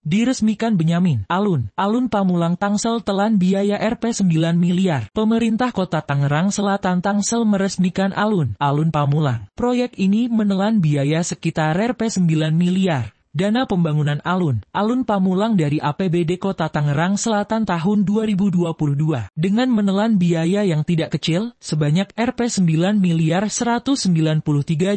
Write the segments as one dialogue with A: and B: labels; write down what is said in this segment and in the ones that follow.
A: Diresmikan Benyamin, Alun, Alun Pamulang Tangsel telan biaya Rp9 miliar. Pemerintah Kota Tangerang Selatan Tangsel meresmikan Alun, Alun Pamulang. Proyek ini menelan biaya sekitar Rp9 miliar. Dana Pembangunan Alun-Alun Pamulang dari APBD Kota Tangerang Selatan tahun 2022 dengan menelan biaya yang tidak kecil sebanyak Rp 9 miliar 193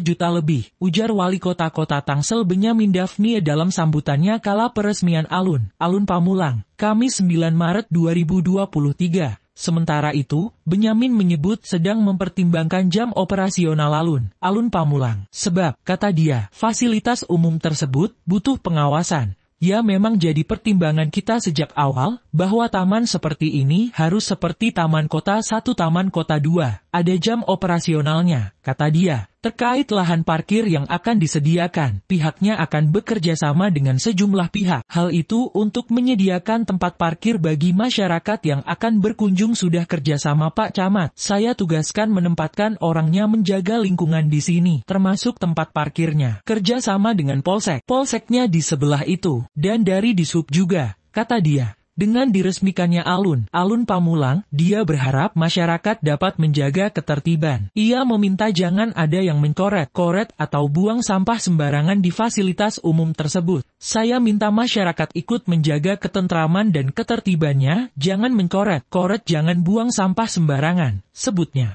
A: juta lebih, ujar Wali Kota Kota Tangsel Benyamin Dafni dalam sambutannya kala peresmian Alun-Alun Pamulang, Kamis 9 Maret 2023. Sementara itu, Benyamin menyebut sedang mempertimbangkan jam operasional alun-alun Pamulang. Sebab, kata dia, fasilitas umum tersebut butuh pengawasan. Ya memang jadi pertimbangan kita sejak awal, bahwa taman seperti ini harus seperti taman kota satu, taman kota dua, ada jam operasionalnya, Kata dia, terkait lahan parkir yang akan disediakan, pihaknya akan bekerja sama dengan sejumlah pihak. Hal itu untuk menyediakan tempat parkir bagi masyarakat yang akan berkunjung sudah kerjasama Pak Camat. Saya tugaskan menempatkan orangnya menjaga lingkungan di sini, termasuk tempat parkirnya. Kerjasama dengan Polsek. Polseknya di sebelah itu, dan dari Disub juga, kata dia. Dengan diresmikannya alun-alun Pamulang, dia berharap masyarakat dapat menjaga ketertiban. Ia meminta jangan ada yang mencoret koret atau buang sampah sembarangan di fasilitas umum tersebut. Saya minta masyarakat ikut menjaga ketentraman dan ketertibannya, jangan mencoret koret jangan buang sampah sembarangan, sebutnya.